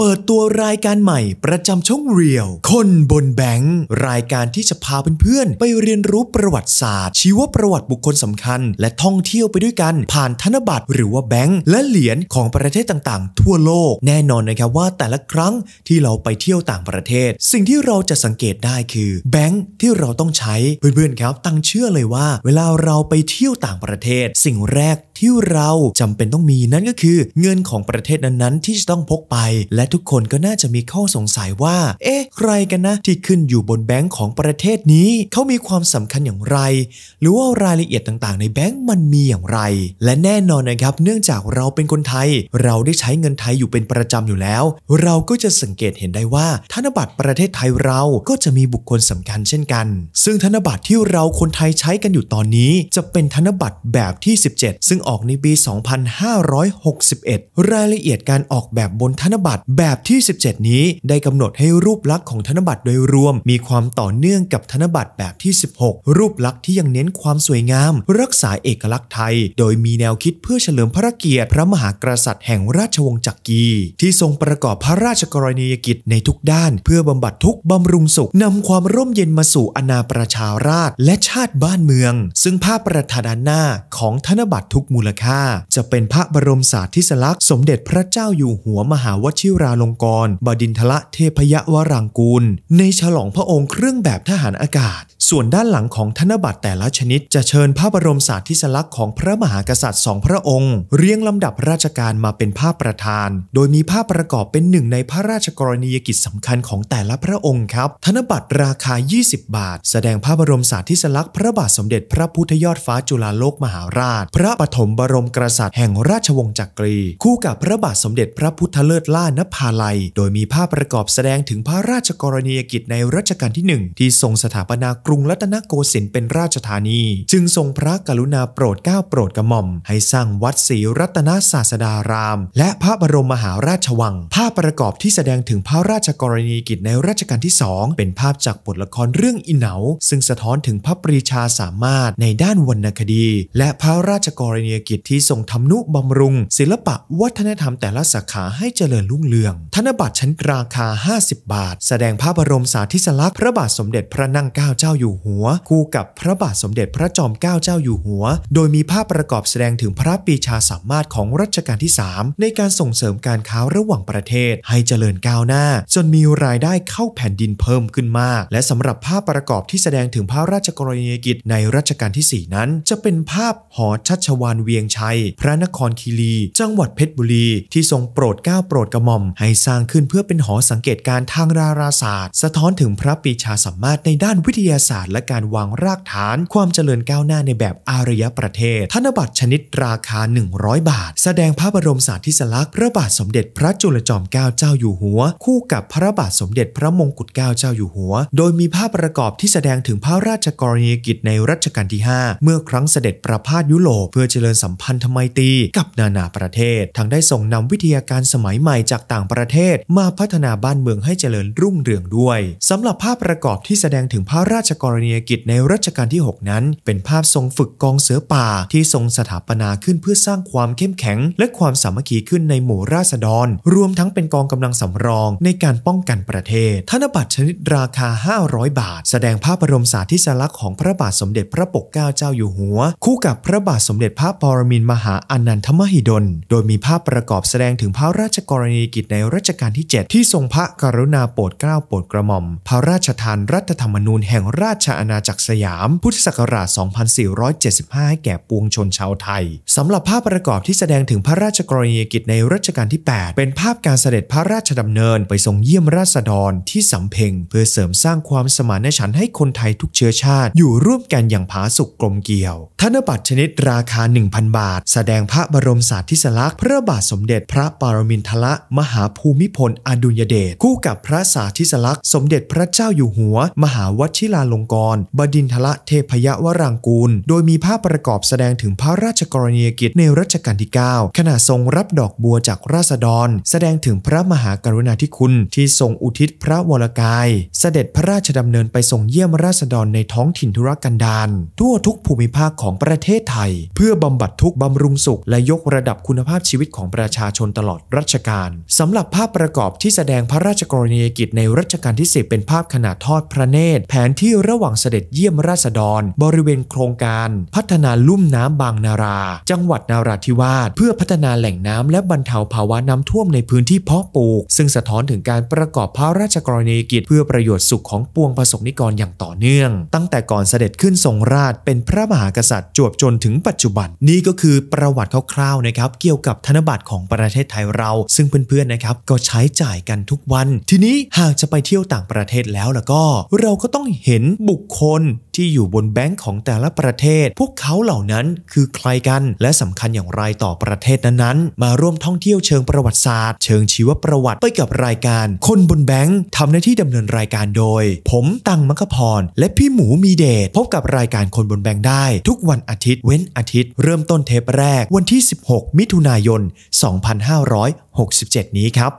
เปิดตัวรายการใหม่ประจำช่องเรียว คนบนแบงค์รายการที่จะพาเพื่อนๆ ไปเรียนรู้ประวัติศาสตร์ ชีวประวัติบุคคลสำคัญ และท่องเที่ยวไปด้วยกันผ่านธนบัตรหรือว่าแบงค์และเหรียญของประเทศต่างๆ ทั่วโลก แน่นอนนะครับว่าแต่ละครั้งที่เราไปเที่ยวต่างประเทศสิ่งที่เราจะสังเกตได้คือแบงค์ที่เราต้องใช้เพื่อนๆครับตั้งเชื่อเลยว่าเวลาเราไปเที่ยวต่างประเทศ สิ่งแรกที่เราจำเป็นต้องมีนั่นก็คือ เงินของประเทศนั้นๆ ที่จะต้องพกไปและทุกคนก็น่าจะมีข้อสงสัยว่า เอ๊ะ ใครกันนะที่ขึ้นอยู่บนแบงค์ของประเทศนี้ เขามีความสำคัญอย่างไร หรือว่ารายละเอียดต่างๆในแบงค์ มันมีอย่างไร และแน่นอนนะครับ เนื่องจากเราเป็นคนไทย เราได้ใช้เงินไทยอยู่เป็นประจำอยู่แล้ว เราก็จะสังเกตเห็นได้ว่า ธนบัตรประเทศไทยเราก็จะมีบุคคลสำคัญเช่นกัน ซึ่งธนบัตรที่เราคนไทยใช้กันอยู่ตอนนี้จะเป็นธนบัตรแบบที่17 ซึ่งออกในปี 2561 รายละเอียดการออกแบบบนธนบัตรแบบที่ 17 นี้ได้กำหนดให้รูปลักษณ์ของธนบัตรโดยรวมมีความต่อเนื่องกับธนบัตรแบบที่ 16 รูปลักษณ์ที่ยังเน้นความสวยงามรักษาเอกลักษณ์ไทย โดยมีแนวคิดเพื่อเฉลิมพระเกียรติพระมหากษัตริย์ แห่งราชวงศ์จักรีที่ทรงประกอบพระราชกรณียกิจในทุกด้าน เพื่อบำบัดทุกบำรุงสุขนำความร่มเย็นมาสู่อนาประชาราษฎรและชาติบ้านเมือง ซึ่งภาพประธานาหน้าของธนบัตรทุกมูลค่า จะเป็นพระบรมสาธิสลักษณ์ สมเด็จพระเจ้าอยู่หัวมหาวชิราราลงกรบดินทละเทพยวรังกูล ในฉลองพระองค์เครื่องแบบทหารอากาศส่วนด้านหลังของธนบัตรแต่ละชนิดจะเชิญภาพบรมสาธิสลักษณ์ของพระมหากษัตริย์สองพระองค์เรียงลำดับราชการมาเป็นภาพประธาน โดยมีภาพประกอบเป็นหนึ่งในพระราชกรณียกิจสำคัญของแต่ละพระองค์ครับ ธนบัตรราคา 20 บาท แสดงภาพบรมสาธิสลักษณ์พระบาทสมเด็จพระพุทธยอดฟ้าจุฬาโลกมหาราช พระปฐมบรมกษัตริย์แห่งราชวงศ์จักรี คู่กับพระบาทสมเด็จพระพุทธเลิศล่านภาลัย โดยมีภาพประกอบแสดงถึงพระราชกรณียกิจในรัชกาลที่ 1 ที่ทรงสถาปนากรุงรงรัตนโกสินทร์เป็นราชธานี จึงทรงพระกรุณาโปรดเกล้าโปรดกระหม่อม ให้สร้างวัดศรีรัตนศาสดาราม และพระบรมมหาราชวัง ภาพประกอบที่แสดงถึงพระราชกรณียกิจในรัชกาลที่สองเป็นภาพจากบทละครเรื่องอินเหนา ซึ่งสะท้อนถึงพระปรีชาสามารถในด้านวรรณคดี และพระราชกรณียกิจที่ทรงทำนุบำรุงศิลปะวัฒนธรรมแต่ละสาขาให้เจริญรุ่งเรืองธนบัตรชั้นราคา 50 บาท แสดงพระบรมสาธิสลักษณ์พระบาทสมเด็จพระนั่งเกล้าเจ้าอยูู่่หัวคู่กับพระบาทสมเด็จพระจอมเกล้าเจ้าอยู่หัว โดยมีภาพประกอบแสดงถึงพระปีชาสามารถ ของรัชกาลที่ 3 ในการส่งเสริมการค้าระหว่างประเทศให้เจริญก้าวหน้า จนมีรายได้เข้าแผ่นดินเพิ่มขึ้นมาก และสำหรับภาพประกอบที่แสดงถึงพระราชกรณียกิจในรัชกาลที่ 4 นั้น จะเป็นภาพหอชัชวานเวียงชัยพระนครคีรีจังหวัดเพชรบุรีที่ทรงโปรดเกล้าโปรดกระหม่อมให้สร้างขึ้นเพื่อเป็นหอสังเกตการทางราราศาสตร์ สะท้อนถึงพระปีชาสามารถในด้านวิทยาศาสตร์และการวางรากฐานความเจริญก้าวหน้าในแบบอารยประเทศ ธนบัตรชนิดราคา 100 บาท แสดงพระบรมสารีริสลักษณ์พระบาทสมเด็จพระจุลจอมเกล้าเจ้าอยู่หัว คู่กับพระบาทสมเด็จพระมงกุฎเกล้าเจ้าอยู่หัว โดยมีภาพประกอบที่แสดงถึงพระราชกรณียกิจในรัชกาลที่ 5 เมื่อครั้งเสด็จประพาสยุโรปเพื่อเจริญสัมพันธไมตรีกับนานาประเทศ ทั้งได้ส่งนำวิทยาการสมัยใหม่จากต่างประเทศ มาพัฒนาบ้านเมืองให้เจริญรุ่งเรืองด้วยสำหรับภาพประกอบที่แสดงถึงพระราชกรณียกิจในรัชกาลที่ 6 นั้น เป็นภาพทรงฝึกกองเสือป่า ที่ทรงสถาปนาขึ้นเพื่อสร้างความเข้มแข็ง และความสามัคคีขึ้นในหมู่ราษฎร รวมทั้งเป็นกองกำลังสำรองในการป้องกันประเทศ ธนบัตรชนิดราคา 500 บาท แสดงภาพบรมสาธิสลักษณ์ของพระบาทสมเด็จพระปกเกล้าเจ้าอยู่หัว คู่กับพระบาทสมเด็จพระปรมินมหาอนันทมหิดล โดยมีภาพประกอบแสดงถึงพระราชกรณียกิจในรัชกาลที่ 7 ที่ทรงพระกรุณาโปรดเกล้าโปรดกระหม่อมพระราชทานรัฐธรรมนูญแห่งราราชอาณาจักรสยามพุทธศักราช 2475 ให้แก่ปวงชนชาวไทย สำหรับภาพประกอบที่แสดงถึงพระราชกรณียกิจในรัชกาลที่ 8 เป็นภาพการเสด็จพระราชดำเนินไปทรงเยี่ยมราษฎรที่สำเพ็งเพื่อเสริมสร้างความสมานฉันท์ให้คนไทยทุกเชื้อชาติ อยู่ร่วมกันอย่างผาสุกกลมเกลียวธนบัตรชนิดราคา 1,000 บาท แสดงพระบรมสาธิสลักษณ์พระบาทสมเด็จพระปรมินทรมหาภูมิพลอดุลยเดชคู่กับพระสาธิสลักษณ์สมเด็จพระเจ้าอยู่หัวมหาวชิราลงงกรบดินทละเทพยวรางกูล โดยมีภาพประกอบแสดงถึงพระราชกรณียกิจในรัชกาลที่ 9 ขณะทรงรับดอกบัวจากราษฎร แสดงถึงพระมหากรุณาธิคุณที่ทรงอุทิศพระวรกาย เสด็จพระราชดำเนินไปส่งเยี่ยมราษฎรในท้องถิ่นธุรกันดารทั่วทุกภูมิภาคของประเทศไทย เพื่อบำบัดทุกบำรุงสุขและยกระดับคุณภาพชีวิตของประชาชนตลอดรัชกาลสำหรับภาพประกอบที่แสดงพระราชกรณียกิจในรัชกาลที่ 10 เป็นภาพขนาดทอดพระเนตร แผนที่ระหว่างเสด็จเยี่ยมราษฎร บริเวณโครงการ พัฒนาลุ่มน้ำบางนารา จังหวัดนาราธิวาสเพื่อพัฒนาแหล่งน้ำและบรรเทาภาวะน้ำท่วมในพื้นที่เพาะปลูก ซึ่งสะท้อนถึงการประกอบพระราชกรณียกิจ เพื่อประโยชน์สุขของปวงประสงนิกรอย่างต่อเนื่อง ตั้งแต่ก่อนเสด็จขึ้นทรงราชเป็นพระมหากษัตริย์จวบจนถึงปัจจุบันนี่ก็คือประวัติคร่าวๆนะครับเกี่ยวกับธนบัตรของประเทศไทยเรา ซึ่งเพื่อนๆนะครับก็ใช้จ่ายกันทุกวัน ทีนี้หากจะไปเที่ยวต่างประเทศแล้วล่ะก็ เราก็ต้องเห็นบุคคลที่อยู่บนแบงก์ของแต่ละประเทศ พวกเขาเหล่านั้นคือใครกัน และสำคัญอย่างไรต่อประเทศนั้นๆมาร่วมท่องเที่ยวเชิงประวัติศาสตร์ เชิงชีวประวัติไปกับรายการ คนบนแบงก์ทำหน้าที่ดำเนินรายการโดย ผมตังมังคพรและพี่หมูมีเดชพบกับรายการคนบนแบงก์ได้ ทุกวันอาทิตย์ เว้นอาทิตย์ เริ่มต้นเทปแรกวันที่ 16 มิถุนายน 2567 นี้ครับ